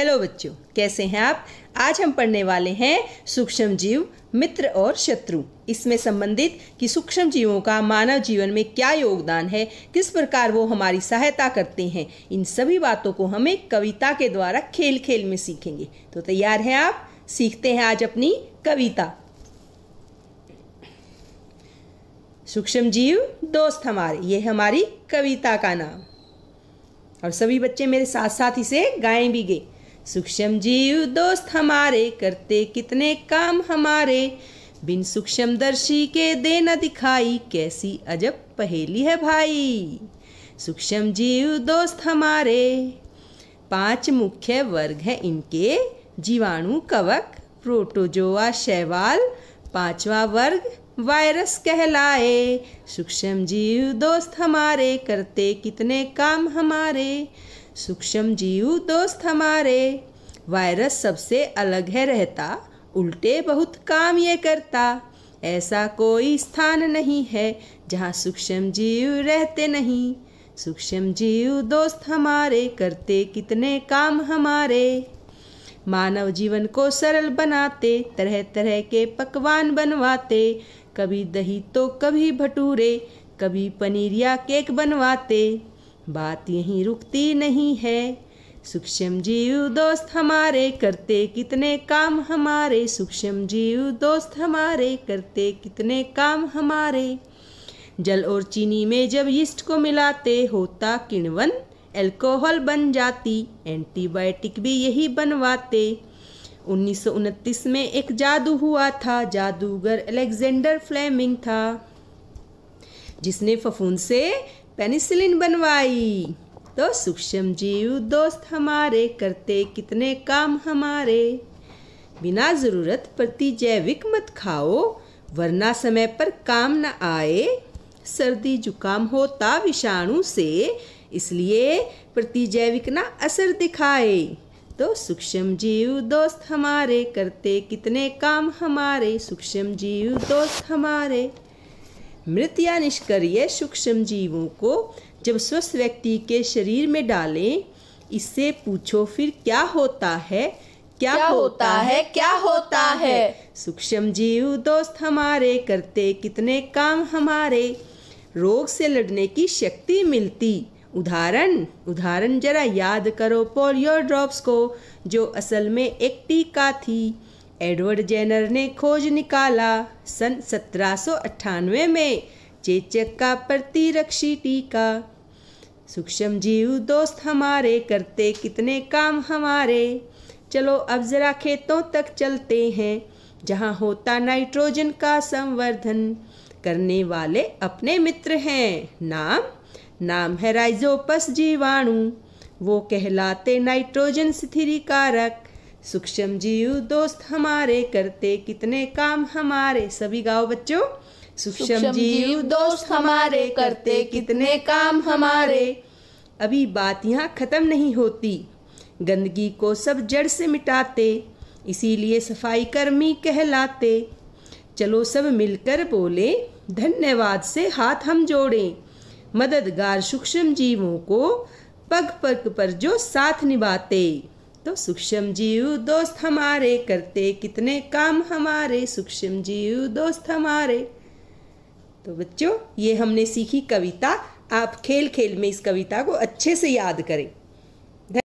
hello बच्चों कैसे हैं आप आज हम पढ़ने वाले हैं सूक्ष्म जीव मित्र और शत्रु इसमें संबंधित कि सूक्ष्म जीवों का मानव जीवन में क्या योगदान है किस प्रकार वो हमारी सहायता करते हैं इन सभी बातों को हम एक कविता के द्वारा खेल खेल में सीखेंगे तो तैयार हैं आप सीखते हैं आज अपनी कविता सूक्ष्म जीव दोस्त हमारे ये हमारी कविता का नाम और सभी बच्चे मेरे साथ साथ इसे गाएं भी गए सूक्ष्म जीव दोस्त हमारे करते कितने काम हमारे बिन सूक्ष्म दर्शी के देना दिखाई कैसी अजब पहेली है भाई सूक्ष्म जीव दोस्त हमारे पांच मुख्य वर्ग हैं इनके जीवाणु कवक प्रोटोजोआ शैवाल पांचवा वर्ग वायरस कहलाए सूक्ष्म जीव दोस्त हमारे करते कितने काम हमारे सूक्ष्म जीव दोस्त तो हमारे वायरस सबसे अलग है रहता उल्टे बहुत काम ये करता ऐसा कोई स्थान नहीं है जहाँ सूक्ष्म जीव रहते नहीं सूक्ष्म जीव दोस्त हमारे करते कितने काम हमारे मानव जीवन को सरल बनाते तरह तरह के पकवान बनवाते कभी दही तो कभी भटूरे कभी पनीर या केक बनवाते बात यहीं रुकती नहीं है सूक्ष्म जीव दोस्त हमारे करते कितने काम हमारे सूक्ष्म जीव दोस्त हमारे करते कितने काम हमारे जल और चीनी में जब यीस्ट को मिलाते होता किण्वन एल्कोहल बन जाती एंटीबायोटिक भी यही बनवाते उन्नीस में एक जादू हुआ था जादूगर अलेक्जेंडर फ्लेमिंग था जिसने फफून से पेनिसिलिन बनवाई तो सूक्ष्म जीव दोस्त हमारे करते कितने काम हमारे बिना ज़रूरत प्रति जैविक मत खाओ वरना समय पर काम न आए सर्दी जुकाम होता विषाणु से इसलिए प्रतिजैविक ना असर दिखाए तो सूक्ष्म जीव दोस्त हमारे करते कितने काम हमारे सूक्ष्म जीव दोस्त हमारे मृत या निष्क्रिय सूक्ष्म जीवों को जब स्वस्थ व्यक्ति के शरीर में डालें इससे पूछो फिर क्या होता है क्या, क्या होता, है क्या होता है सूक्ष्म जीव दोस्त हमारे करते कितने काम हमारे रोग से लड़ने की शक्ति मिलती उदाहरण उदाहरण जरा याद करो पोलियो ड्रॉप्स को जो असल में एक टीका थी एडवर्ड जेनर ने खोज निकाला सन सत्रह में चेचक का प्रतिरक्षी टीका सूक्ष्म जीव दोस्त हमारे करते कितने काम हमारे चलो अब ज़रा खेतों तक चलते हैं जहाँ होता नाइट्रोजन का संवर्धन करने वाले अपने मित्र हैं नाम नाम है राइजोपस जीवाणु वो कहलाते नाइट्रोजन स्थिरीकारक सूक्ष्म जीव दोस्त हमारे करते कितने काम हमारे सभी गाओ बच्चों सूक्ष्म जीव दोस्त हमारे करते कितने काम हमारे अभी बात यहाँ ख़त्म नहीं होती गंदगी को सब जड़ से मिटाते इसीलिए सफाई कर्मी कहलाते चलो सब मिलकर बोले धन्यवाद से हाथ हम जोड़े मददगार सूक्ष्म जीवों को पग पग पर जो साथ निभाते तो सूक्ष्म जीव दोस्त हमारे करते कितने काम हमारे सूक्ष्म जीव दोस्त हमारे तो बच्चों ये हमने सीखी कविता आप खेल खेल में इस कविता को अच्छे से याद करें